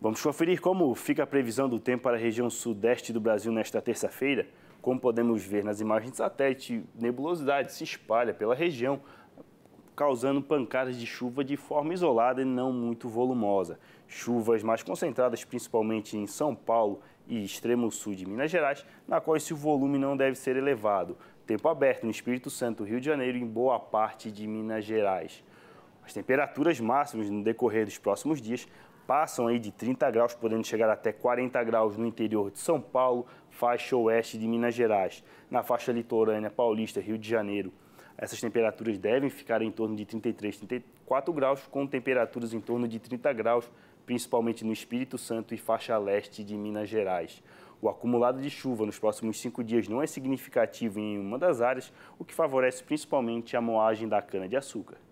Vamos conferir como fica a previsão do tempo para a região sudeste do Brasil nesta terça-feira. Como podemos ver nas imagens de satélite, nebulosidade se espalha pela região, causando pancadas de chuva de forma isolada e não muito volumosa. Chuvas mais concentradas principalmente em São Paulo e extremo sul de Minas Gerais, na qual esse volume não deve ser elevado. Tempo aberto no Espírito Santo, Rio de Janeiro e em boa parte de Minas Gerais. As temperaturas máximas no decorrer dos próximos dias passam aí de 30 graus, podendo chegar até 40 graus no interior de São Paulo, faixa oeste de Minas Gerais. Na faixa litorânea paulista, Rio de Janeiro, essas temperaturas devem ficar em torno de 33, 34 graus, com temperaturas em torno de 30 graus, principalmente no Espírito Santo e faixa leste de Minas Gerais. O acumulado de chuva nos próximos cinco dias não é significativo em nenhuma das áreas, o que favorece principalmente a moagem da cana-de-açúcar.